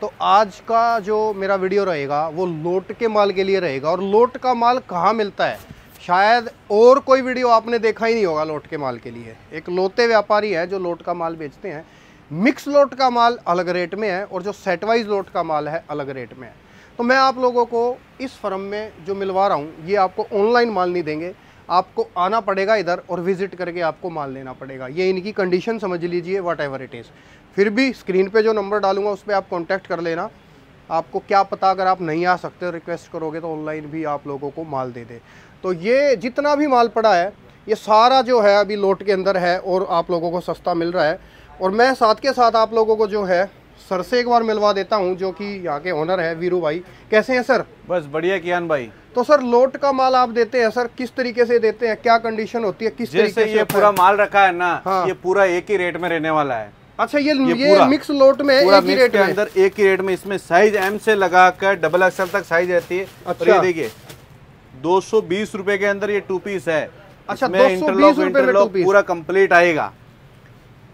तो आज का जो मेरा वीडियो रहेगा वो लोट के माल के लिए रहेगा और लोट का माल कहाँ मिलता है शायद और कोई वीडियो आपने देखा ही नहीं होगा लोट के माल के लिए एक लोते व्यापारी है जो लोट का माल बेचते हैं मिक्स लोट का माल अलग रेट में है और जो सेटवाइज लोट का माल है अलग रेट में है तो मैं आप लोगों को इस फर्म में जो मिलवा रहा हूँ ये आपको ऑनलाइन माल नहीं देंगे आपको आना पड़ेगा इधर और विज़िट करके आपको माल लेना पड़ेगा ये इनकी कंडीशन समझ लीजिए वट एवर इट इज़ फिर भी स्क्रीन पे जो नंबर डालूंगा उस पर आप कांटेक्ट कर लेना आपको क्या पता अगर आप नहीं आ सकते रिक्वेस्ट करोगे तो ऑनलाइन भी आप लोगों को माल दे दे तो ये जितना भी माल पड़ा है ये सारा जो है अभी लोट के अंदर है और आप लोगों को सस्ता मिल रहा है और मैं साथ के साथ आप लोगों को जो है सर से एक बार मिलवा देता हूँ जो कि यहाँ के ऑनर है वीरू भाई कैसे हैं सर बस बढ़िया किन भाई तो सर लोट का माल आप देते हैं सर किस तरीके से देते हैं क्या कंडीशन होती है किस जैसे तरीके से ये पूरा माल रखा है ना हाँ। ये पूरा एक ही रेट में रहने वाला है अच्छा ये ये, ये मिक्स लोट में पूरा एक मिक्स रेट के अंदर एक ही रेट में इसमें साइज एम से लगा कर डबल एक्सएल तक साइज रहती है अच्छा। देखिए दो सौ बीस रूपए के अंदर ये टू पीस है अच्छा पूरा कम्प्लीट आएगा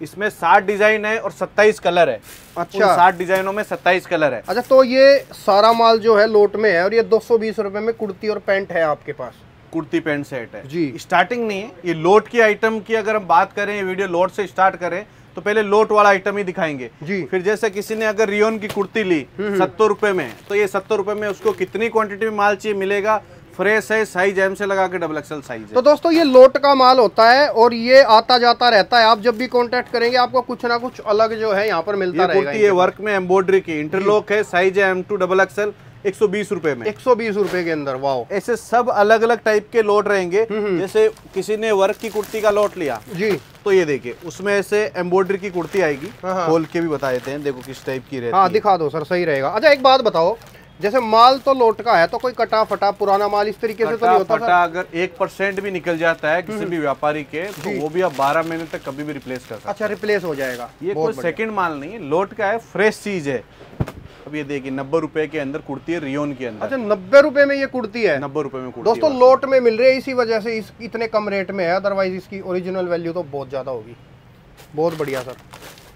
इसमें साठ डिजाइन है और सत्ताईस कलर है अच्छा साठ डिजाइनों में सत्ताईस कलर है अच्छा तो ये सारा माल जो है लोट में है और ये दो सौ बीस रूपए में कुर्ती और पैंट है आपके पास कुर्ती पैंट सेट है जी स्टार्टिंग नहीं है ये लोट की आइटम की अगर हम बात करें वीडियो लोट से स्टार्ट करें तो पहले लोट वाला आइटम ही दिखाएंगे जी फिर जैसे किसी ने अगर रियोन की कुर्ती ली हम्म, हम्म। सत्तर रुपए में तो ये सत्तर रुपए में उसको कितनी क्वांटिटी में माल चाहिए मिलेगा फ्रेश है साइज एम से लगा के डबल एक्सल साइज तो दोस्तों ये लोट का माल होता है और ये आता जाता रहता है आप जब भी कॉन्टेक्ट करेंगे आपको कुछ ना कुछ अलग जो है यहाँ पर मिलता है वर्क में एम्ब्रॉयडरी की इंटरलॉक है साइज है एम टू डबल एक्सल एक सौ बीस रूपए में एक सौ बीस रूपए के अंदर वाओ ऐसे सब अलग अलग टाइप के लोट रहेंगे हम्म, हम्म। जैसे किसी ने वर्क की कुर्ती का लोट लिया जी तो ये देखिए उसमें ऐसे एम्ब्रॉयडरी की कुर्ती आएगी हाँ, हाँ। खोल के भी बता देते हैं देखो किस टाइप की रहती हाँ दिखा दो सर सही रहेगा अच्छा एक बात बताओ जैसे माल तो लोट का है तो कोई कटा फटा पुराना माल इस तरीके से तो नहीं होता फटा अगर एक परसेंट भी निकल जाता है किसी हम्म। भी व्यापारी के तो वो भी आप बारह महीने तक कभी भी रिप्लेस कर सकते अच्छा रिप्लेस हो जाएगा ये कोई सेकंड माल नहीं है लोट का है फ्रेश चीज है अब ये देखिए नब्बे रुपए के अंदर कुर्ती है रियोन के अंदर अच्छा नब्बे रुपए में ये कुर्ती है नब्बे रुपए में कुर्ती दोस्तों लोट में मिल रही है इसी वजह से इस इतने कम रेट में है अदरवाइज इसकी ओरिजिनल वैल्यू तो बहुत ज़्यादा होगी बहुत बढ़िया सर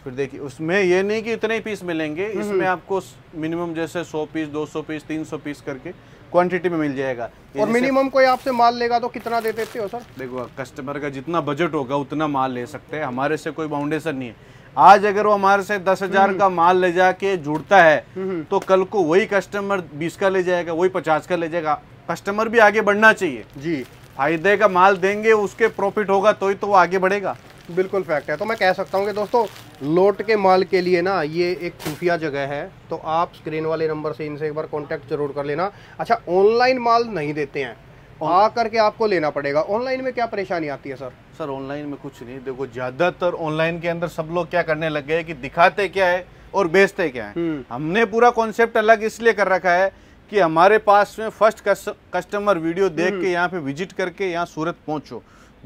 फिर देखिए उसमें ये नहीं कि इतने ही पीस मिलेंगे हम्म, इसमें हम्म। आपको मिनिमम जैसे 100 पीस 200 पीस 300 पीस करके क्वांटिटी में मिल जाएगा और मिनिमम कोई आपसे माल लेगा तो कितना दे देते हो सर देखो कस्टमर का जितना बजट होगा उतना माल ले सकते हैं हमारे से कोई बाउंडेशन नहीं है आज अगर वो हमारे से दस हजार हम्म। का माल ले जाके जुड़ता है हम्म। तो कल को वही कस्टमर बीस का ले जाएगा वही पचास का ले जाएगा कस्टमर भी आगे बढ़ना चाहिए जी फायदे का माल देंगे उसके प्रॉफिट होगा तो ही तो वो आगे बढ़ेगा बिल्कुल फैक्ट है तो मैं कह सकता हूँ कि दोस्तों लोट के माल के लिए ना ये एक खुफिया जगह है तो आप स्क्रीन वाले नंबर से इनसे एक बार कॉन्टेक्ट जरूर कर लेना अच्छा ऑनलाइन माल नहीं देते हैं आ करके आपको लेना पड़ेगा ऑनलाइन में क्या परेशानी आती है सर सर ऑनलाइन में कुछ नहीं देखो ज़्यादातर ऑनलाइन के अंदर सब लोग क्या करने लग गए कि दिखाते क्या है और बेचते क्या है हम्म। हमने पूरा कॉन्सेप्ट अलग इसलिए कर रखा है कि हमारे पास में फर्स्ट कस्टमर वीडियो देख के हम्म। यहाँ पे विजिट करके यहाँ सूरत पहुंचो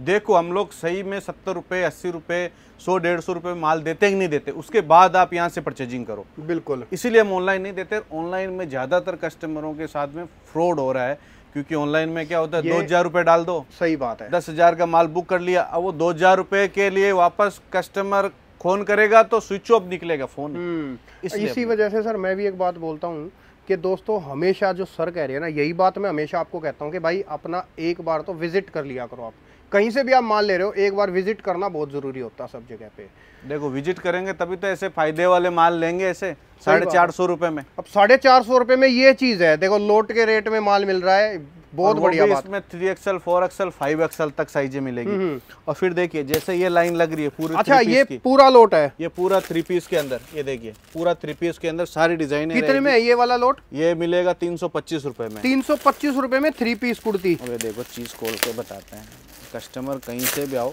देखो हम लोग सही में सत्तर रुपए अस्सी रुपए सौ डेढ़ सौ रुपए माल देते ही नहीं देते उसके बाद आप यहाँ से परचेजिंग करो बिल्कुल इसीलिए हम ऑनलाइन नहीं देते ऑनलाइन में ज़्यादातर कस्टमरों के साथ में फ्रॉड हो रहा है क्योंकि ऑनलाइन में क्या होता है दो हजार रूपए डाल दो सही बात है दस हजार का माल बुक कर लिया अब वो दो हजार रूपए के लिए वापस कस्टमर फोन करेगा तो स्विच ऑफ निकलेगा फोन हम्म, इसी वजह से सर मैं भी एक बात बोलता हूँ कि दोस्तों हमेशा जो सर कह रहे हैं ना यही बात मैं हमेशा आपको कहता हूँ कि भाई अपना एक बार तो विज़िट कर लिया करो आप कहीं से भी आप मान ले रहे हो एक बार विजिट करना बहुत जरूरी होता है सब जगह पे देखो विजिट करेंगे तभी तो ऐसे फायदे वाले माल लेंगे ऐसे साढ़े चार सौ रुपए में अब साढ़े चार सौ रुपए में ये चीज़ है देखो लोट के रेट में माल मिल रहा है बहुत बढ़िया बात इसमें three XL four XL five XL तक साइजें मिलेगी हम्म, हम्म। और फिर देखिए जैसे ये लाइन लग रही है पूरी अच्छा ये पूरा लोट है ये पूरा थ्री पीस के अंदर ये देखिए पूरा थ्री पीस के अंदर सारी डिजाइन कितने में ये वाला लोट ये मिलेगा तीन सौ पच्चीस रुपए में तीन सौ पच्चीस रुपए में थ्री पीस कुर्ती देखो चीज खोल के बताते हैं कस्टमर कहीं से भी आओ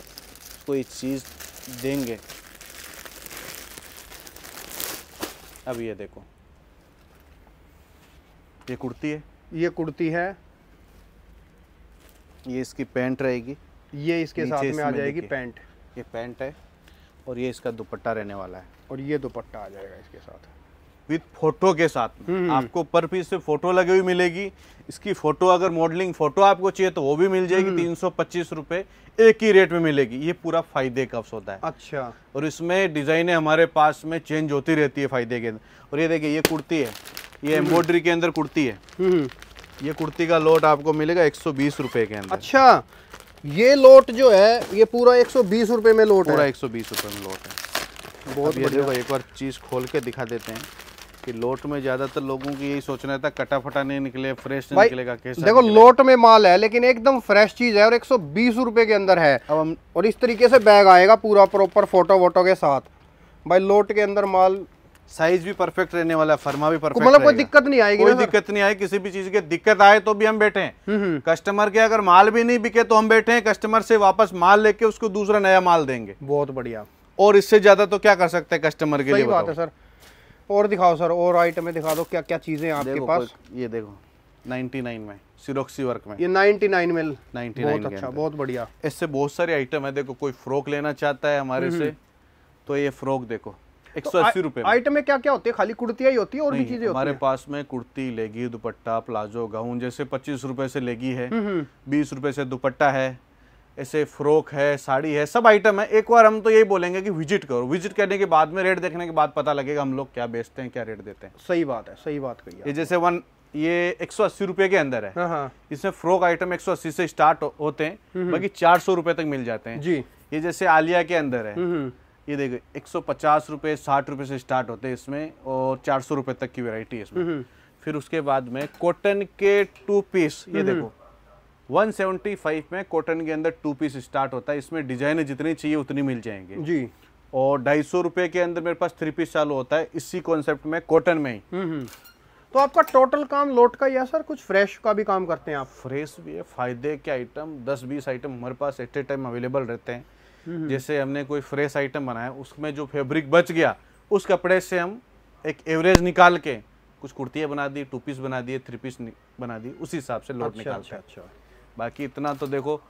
कोई चीज देंगे अब ये देखो ये कुर्ती है ये कुर्ती है ये इसकी पैंट रहेगी ये इसके साथ में आ जाएगी पैंट ये पैंट है और ये इसका दुपट्टा रहने वाला है और ये दुपट्टा आ जाएगा इसके साथ विद फोटो के साथ हम्म, हम्म। आपको पर पीस से फोटो लगी हुई मिलेगी इसकी फोटो अगर मॉडलिंग फोटो आपको चाहिए तो वो भी मिल जाएगी हम्म। तीन सौ पच्चीस रुपए एक ही रेट में मिलेगी ये पूरा फायदे का होता है अच्छा और इसमें डिजाइने हमारे पास में चेंज होती रहती है फायदे के अंदर और ये देखिए ये कुर्ती है ये एम्ब्रॉयडरी के अंदर कुर्ती है ये कुर्ती का लोट आपको मिलेगा एक सौ के अंदर अच्छा ये लोट जो है ये पूरा एक सौ में लोट पूरा एक सौ में लोट है बहुत ये देखो एक बार चीज़ खोल के दिखा देते हैं कि लोट में ज्यादातर लोगों की यही सोचना था कटा फटा नहीं निकले फ्रेश नहीं निकलेगा कैसा देखो निकले? लोट में माल है लेकिन एकदम फ्रेश चीज है और एक सौ के अंदर है अब हम और इस तरीके से बैग आएगा पूरा प्रॉपर फोटो वोटो के साथ भाई लोट के अंदर माल साइज भी परफेक्ट रहने वाला है फर्मा भी परफेक्ट मतलब कोई दिक्कत नहीं आएगी कोई दिक्कत नहीं आएगी किसी भी चीज की दिक्कत आए तो भी हम बैठे हैं हम्म, हम्म। कस्टमर के अगर माल भी नहीं बिके तो हम बैठे हैं कस्टमर से वापस माल लेके उसको दूसरा नया माल देंगे बहुत बढ़िया और इससे ज्यादा तो क्या कर सकते हैं कस्टमर के लिए बात है सर और दिखाओ सर और आइटमें दिखा दो क्या क्या चीजें आपके पास ये देखो नाइनटी नाइन में सिरोक्सी वर्क में ये नाइनटी नाइन में नाइनटी नाइन अच्छा बहुत बढ़िया इससे बहुत सारी आइटम है देखो कोई फ्रॉक लेना चाहता है हमारे हम्म, से तो ये फ्रॉक देखो तो एक सौ अस्सी रुपए आइटम में क्या क्या होती है खाली कुर्तियां ही होती है और भी चीजें हमारे पास में कुर्ती लेगी दुपट्टा प्लाजो गाउन जैसे पच्चीस रुपए से लेगी है हम्म, हम्म। बीस रुपए से दुपट्टा है ऐसे फ्रॉक है साड़ी है सब आइटम है एक बार हम तो यही बोलेंगे कि विजिट करो विजिट करने के बाद में रेट देखने के बाद पता लगेगा हम लोग क्या बेचते हैं क्या रेट देते हैं सही बात है सही बात कही ये जैसे वन ये एक सौ अस्सी रुपए के अंदर है हाँ, हाँ। इसमें फ्रॉक आइटम एक सौ अस्सी से स्टार्ट होते हैं हम्म, बाकी चार सौ रुपए तक मिल जाते हैं जी ये जैसे आलिया के अंदर है ये देखो एक सौ पचास रुपये साठ रुपये से स्टार्ट होते हैं इसमें और चार सौ रुपये तक की वेराइटी है इसमें फिर उसके बाद में कॉटन के टू पीस ये देखो 175 में कॉटन के अंदर टू पीस स्टार्ट होता है इसमें डिजाइने जितनी चाहिए उतनी मिल जाएंगे जी और ढाई सौ रुपये के अंदर मेरे पास थ्री पीस चालू होता है इसी कॉन्सेप्ट में कॉटन में ही तो आपका टोटल काम लोट का या सर कुछ फ्रेश का भी काम करते हैं आप फ्रेश भी है फायदे के आइटम दस बीस आइटम हमारे पास एट ए टाइम अवेलेबल रहते हैं हम्म। जैसे हमने कोई फ्रेश आइटम बनाया उसमें जो फैब्रिक बच गया उस कपड़े से हम एक एवरेज निकाल के कुछ कुर्तियाँ बना दी टू पीस बना दिए थ्री पीस बना दी उसी हिसाब से लोट अच्छा, अच्छा, अच्छा। बाकी इतना तो देखो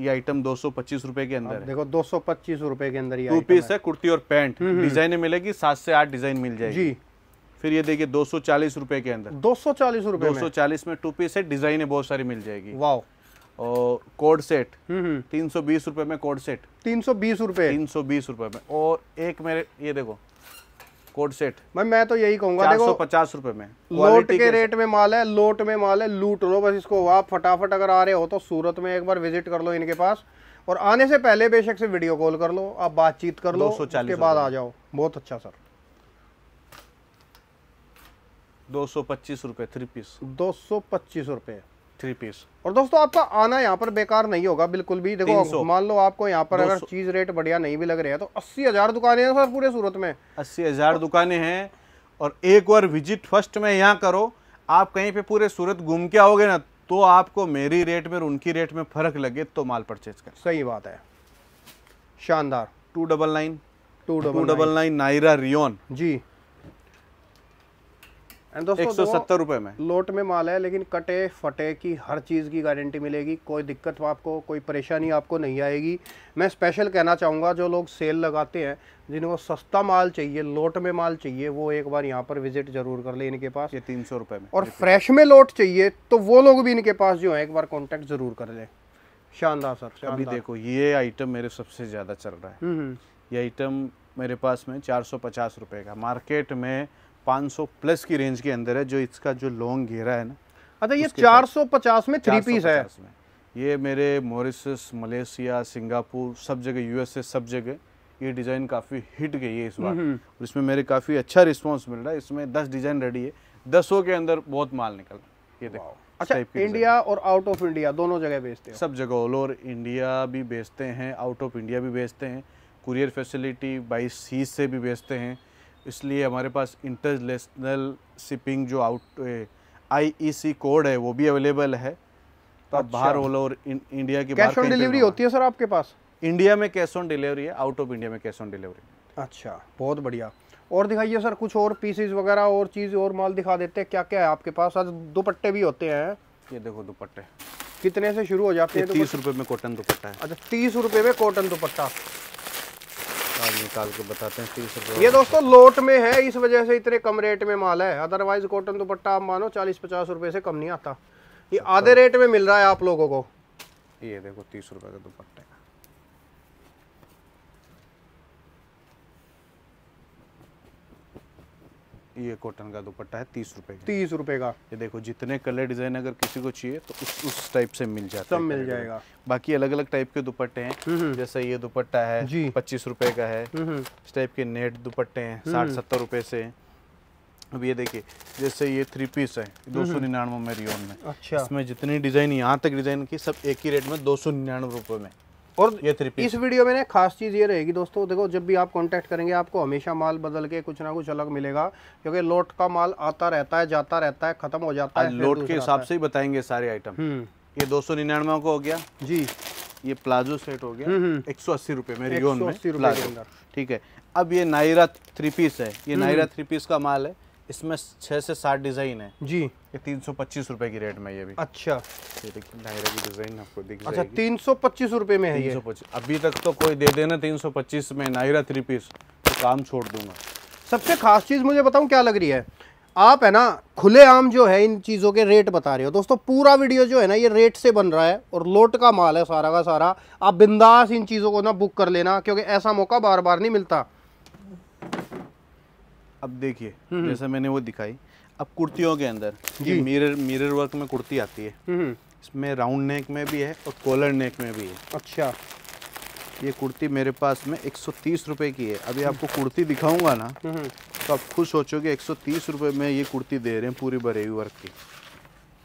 ये आइटम दो सौ पच्चीस रूपए के अंदर देखो दो सौ पच्चीस रूपए के अंदर टू पीस है कुर्ती और पैंट हम्म, हम्म। डिजाइने मिलेगी सात से आठ डिजाइन मिल जाएगी जी फिर ये देखिए दो सौ चालीस रुपए के अंदर दो सौ चालीस रुपए दो सौ चालीस में टू पीस है डिजाइने बहुत सारी मिल जाएगी वाह और कोड सेट हम्म, हम्म। तीन सौ बीस रुपए में कोड सेट तीन सौ बीस रुपए तीन सौ बीस रुपए में और एक मेरे ये देखो कोड सेट मैं मैं तो यही कहूंगा देखो पचास रुपए में लोट के, के रेट में माल है लोट में माल है लूट लो बस इसको आप फटाफट अगर आ रहे हो तो सूरत में एक बार विजिट कर लो इनके पास और आने से पहले बेशक से वीडियो कॉल कर लो आप बातचीत कर लो उसके बाद आ जाओ बहुत अच्छा सर दो सौ पच्चीस रुपए थ्री पीस दो सौ पच्चीस रुपए थ्री पीस और दोस्तों आपका आना यहाँ पर बेकार नहीं होगा बिल्कुल भी देखो मान लो आपको यहाँ पर अगर चीज रेट बढ़िया नहीं भी लग रहा है तो अस्सी हजार दुकानें हैं सर पूरे सूरत में अस्सी हजार दुकानें हैं और एक बार विजिट फर्स्ट में यहाँ करो आप कहीं पे पूरे सूरत घूम के आओगे ना तो आपको मेरी रेट में और उनकी रेट में फ़र्क लगे तो माल परचेज कर सही बात है शानदार two double nine two double nine Naira रियोन जी एक सौ सत्तर रुपए में लोट में माल है लेकिन कटे फटे की हर चीज़ की गारंटी मिलेगी कोई दिक्कत आपको कोई परेशानी आपको नहीं आएगी मैं स्पेशल कहना चाहूंगा जो लोग सेल लगाते हैं जिनको सस्ता माल चाहिए लोट में माल चाहिए वो एक बार यहाँ पर विजिट जरूर कर ले इनके पास ये तीन सौ रुपए में और फ्रेश में लोट चाहिए तो वो लोग भी इनके पास जो है एक बार कॉन्टेक्ट ज़रूर कर ले शानदार सर अभी देखो ये आइटम मेरे सबसे ज़्यादा चल रहा है हम्म, हम्म। ये आइटम मेरे पास में चार सौ पचास रुपए का मार्केट में 500 प्लस की रेंज के अंदर है जो इसका जो लॉन्ग घेरा है ना अच्छा ये 450 में थ्री पीस है ये मेरे मॉरिसस मलेशिया सिंगापुर सब जगह यूएसए सब जगह ये डिज़ाइन काफ़ी हिट गई है इस बार हम्म, हम्म। और इसमें मेरे काफ़ी अच्छा रिस्पांस मिल रहा है इसमें दस डिज़ाइन रेडी है दसों के अंदर बहुत माल निकल रहा है ये देखो अच्छा इंडिया और आउट ऑफ इंडिया दोनों जगह बेचते हैं सब जगह ऑल ओवर इंडिया भी बेचते हैं आउट ऑफ इंडिया भी बेचते हैं कुरियर फैसिलिटी बाई सी से भी बेचते हैं इसलिए हमारे पास इंटरनेशनल शिपिंग जो आउट आईईसी कोड है वो भी अवेलेबल है तो आप अच्छा। बाहर ऑल ओवर इंडिया की कैश ऑन डिलीवरी होती है सर आपके पास इंडिया में कैश ऑन डिलीवरी है आउट ऑफ इंडिया में कैश ऑन डिलीवरी अच्छा बहुत बढ़िया और दिखाइए सर कुछ और पीसेज वगैरह और चीज़ और माल दिखा देते हैं क्या क्या है आपके पास आज दुपट्टे भी होते हैं ये देखो दुपट्टे कितने से शुरू हो जाते हैं तीस रुपये में कॉटन दुपट्टा है अच्छा तीस रुपये में कॉटन दुपट्टा आज निकाल के बताते हैं तीस रुपये ये दोस्तों लोट में है इस वजह से इतने कम रेट में माल है अदरवाइज कॉटन दुपट्टा आप मानो चालीस पचास रुपये से कम नहीं आता ये आधे रेट अच्छा। में मिल रहा है आप लोगों को ये देखो तीस रुपये का दुपट्टा ये कॉटन का दुपट्टा है तीस रुपए का तीस रुपए का ये देखो जितने कलर डिजाइन अगर किसी को चाहिए तो उस उस टाइप से मिल जाता सब मिल जाएगा बाकी अलग अलग टाइप के दुपट्टे हैं हम्म, हम्म। जैसे ये दुपट्टा है पच्चीस रुपए का है हम्म, इस टाइप के नेट दुपट्टे हैं साठ सत्तर रुपए से अब ये देखिए जैसे ये थ्री पीस है दो सौ निन्यानवे में रियोन में अच्छा इसमें जितनी डिजाइन यहाँ तक डिजाइन की सब एक ही रेट में दो सौ निन्यानवे रुपए में और ये थ्री पीस इस वीडियो में खास चीज़ ये रहेगी दोस्तों देखो जब भी आप कांटेक्ट करेंगे आपको हमेशा माल बदल के कुछ ना कुछ अलग मिलेगा क्योंकि लोट का माल आता रहता है जाता रहता है खत्म हो जाता है लोट के हिसाब से ही बताएंगे सारे आइटम हम्म। ये दो सौ निन्यानवे को हो गया जी ये प्लाजो सेट हो गया हम्म, हम्म। एक सौ अस्सी रुपये में रियोन में ठीक है अब ये नायरा थ्री पीस है ये नायरा थ्री पीस का माल है इसमें छः से सात डिज़ाइन है जी ये तीन सौ पच्चीस रुपए की रेट में ये भी अच्छा ये देखिए नायरा की डिज़ाइन आपको दिख अच्छा तीन सौ पच्चीस रुपए में है ये अभी तक तो कोई दे देना तीन सौ पच्चीस में नायरा थ्री पीस तो काम छोड़ दूंगा सबसे खास चीज़ मुझे बताऊँ क्या लग रही है आप है ना खुले आम जो है इन चीज़ों के रेट बता रहे हो दोस्तों पूरा वीडियो जो है ना ये रेट से बन रहा है और लोट का माल है सारा का सारा आप बिंदास इन चीज़ों को ना बुक कर लेना क्योंकि ऐसा मौका बार बार नहीं मिलता अब देखिए हम्म, हम्म। जैसे मैंने वो दिखाई अब कुर्तियों के अंदर मिरर मिरर वर्क में कुर्ती आती है हम्म, इसमें राउंड नेक में भी है और कॉलर नेक में भी है अच्छा ये कुर्ती मेरे पास में एक सौ की है अभी आपको कुर्ती दिखाऊंगा ना तो आप खुश हो एक सौ में ये कुर्ती दे रहे हैं पूरी बरेवी वर्क की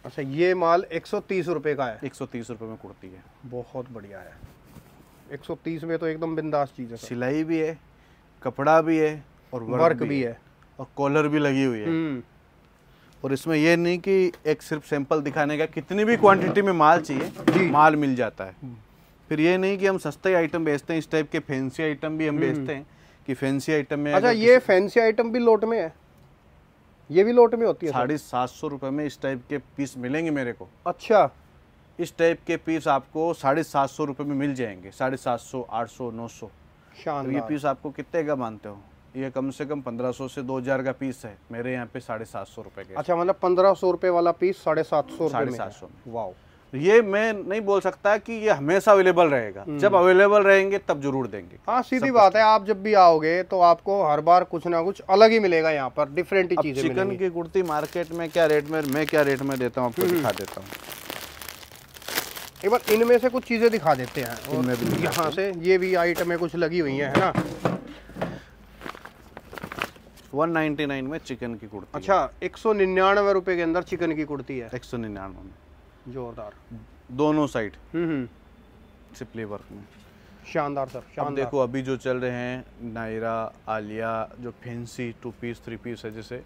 अच्छा ये माल एक सौ का है एक सौ में कुर्ती है बहुत बढ़िया है 130 में तो एकदम बिंदास चीज़ है सिलाई भी है कपड़ा भी है और वर्क, वर्क भी, भी है और कॉलर भी लगी हुई है हम्म। और इसमें यह नहीं कि एक सिर्फ सैंपल दिखाने का कितनी भी क्वांटिटी में माल चाहिए माल मिल जाता है हम्म। फिर ये नहीं कि हम सस्ते आइटम बेचते हैं इस टाइप के फैंसी आइटम भी हम हम्म। बेचते हैं कि फैंसी आइटम में अच्छा ये फैंसी आइटम भी लोट में है ये भी लोट में होती है साढ़े सात सौ रुपये में इस टाइप के पीस मिलेंगे मेरे को अच्छा इस टाइप के पीस आपको साढ़े सात सौ रुपये में मिल जाएंगे साढ़े सात सौ आठ सौ नौ सौ तो ये पीस आपको कितने का मानते हो ये कम से कम 1500 से 2000 का पीस है मेरे यहाँ पे साढ़े सात सौ रुपए अच्छा मतलब पंद्रह सौ रुपए वाला पीस साढ़े सात सौ साढ़े सात सौ ये मैं नहीं बोल सकता कि ये हमेशा अवेलेबल रहेगा हम्म। जब अवेलेबल रहेंगे तब जरूर देंगे हाँ सीधी बात है आप जब भी आओगे तो आपको हर बार कुछ ना कुछ अलग ही मिलेगा यहाँ पर डिफरेंट ही चीजें चिकन की कुर्ती मार्केट में क्या रेट में मैं क्या रेट में देता हूँ आपको हम्म। दिखा देता हूँ एक बार इनमें से कुछ चीजें दिखा देते हैं यहाँ से ये भी आइटमें कुछ लगी हुई है ना 199 में चिकन की कुर्ती अच्छा एक सौ निन्यानवे रुपये के अंदर चिकन की कुर्ती है एक सौ निन्यानवे में जोरदार दोनों साइड हम्म, हम्म। सिपली वर्क में शानदार सर शानदार देखो अभी जो चल रहे हैं नायरा आलिया जो fancy two piece three piece है जैसे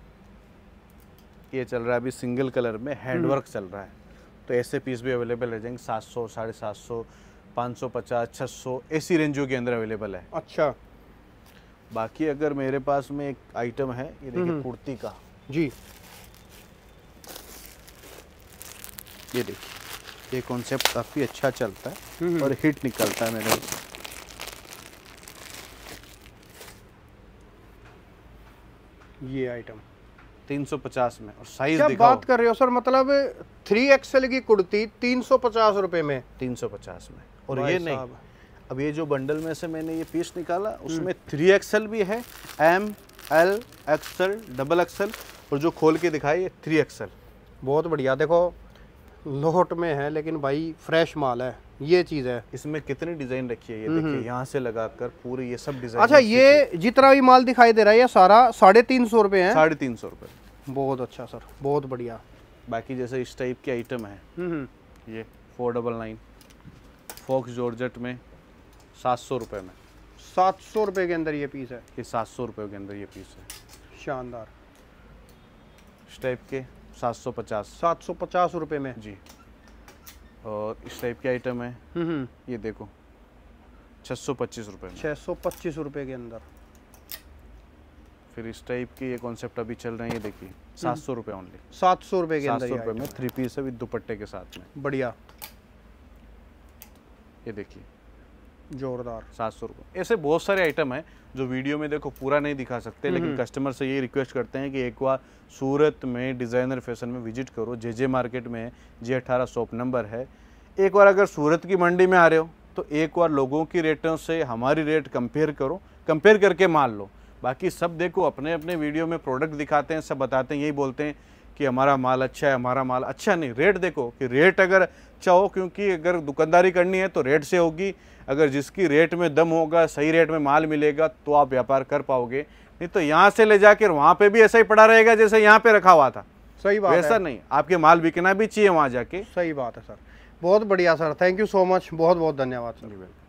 ये चल रहा है अभी सिंगल कलर में हैंडवर्क हम्म। चल रहा है तो ऐसे पीस भी अवेलेबल रह जाएंगे सात सौ साढ़े सात सौ पाँच सौ पचास छः सौ ऐसी रेंजों के अंदर अवेलेबल है अच्छा बाकी अगर मेरे पास में एक आइटम है ये देखिए हम्म। कुर्ती का जी ये देखिए ये कॉन्सेप्ट काफ़ी अच्छा चलता है हम्म। और हिट निकलता है मेरे ये आइटम 350 में और साइज क्या बात कर रहे हो सर मतलब थ्री एक्सएल की कुर्ती 350 रुपए में 350 में और ये नहीं अब ये जो बंडल में से मैंने ये पीस निकाला हम्म। उसमें थ्री एक्सएल भी है M L XL double XL और जो खोल के दिखाई ये थ्री एक्सएल बहुत बढ़िया देखो लोहट में है लेकिन भाई फ्रेश माल है ये चीज है इसमें कितनी डिजाइन रखी है ये हम्म। देखिए यहाँ से लगाकर पूरे ये सब डिजाइन अच्छा ये जितना भी माल दिखाई दे रहा है ये सारा साढ़े तीन सौ रुपये है साढ़े तीन सौ रुपये बहुत अच्छा सर बहुत बढ़िया बाकी जैसे इस टाइप के आइटम हम्म, है ये four double nine faux georgette में सात सौ रुपये में सात सौ रुपये के अंदर ये पीस है ये सात सौ रुपये के अंदर ये पीस है शानदार इस टाइप के सात सौ पचास सात सौ पचास रुपये में जी और इस टाइप के आइटम है हम्म, हम्म। ये देखो छः सौ पच्चीस रुपये छः सौ पच्चीस रुपये के अंदर फिर इस टाइप के ये कॉन्सेप्ट अभी चल रहे हैं ये देखिए हम्म। सात सौ रुपये ओनली सात सौ रुपये के अंदर रुपये में थ्री पीस है विद दुपट्टे के साथ में बढ़िया ये देखिए जोरदार सात सौ रुपये ऐसे बहुत सारे आइटम हैं जो वीडियो में देखो पूरा नहीं दिखा सकते लेकिन कस्टमर हम्म। से ये रिक्वेस्ट करते हैं कि एक बार सूरत में डिज़ाइनर फैशन में विजिट करो जे जे मार्केट में है जे अठारह शॉप नंबर है एक बार अगर सूरत की मंडी में आ रहे हो तो एक बार लोगों की रेटों से हमारी रेट कंपेयर करो कंपेयर करके मान लो बाकी सब देखो अपने अपने वीडियो में प्रोडक्ट दिखाते हैं सब बताते हैं यही बोलते हैं कि हमारा माल अच्छा है हमारा माल अच्छा नहीं रेट देखो कि रेट अगर चाहो क्योंकि अगर दुकानदारी करनी है तो रेट से होगी अगर जिसकी रेट में दम होगा सही रेट में माल मिलेगा तो आप व्यापार कर पाओगे नहीं तो यहाँ से ले जाकर वहाँ पे भी ऐसा ही पड़ा रहेगा जैसे यहाँ पे रखा हुआ था सही बात ऐसा नहीं आपके माल बिकना भी चाहिए वहाँ जाके सही बात है सर बहुत बढ़िया sir thank you so much बहुत बहुत धन्यवाद सर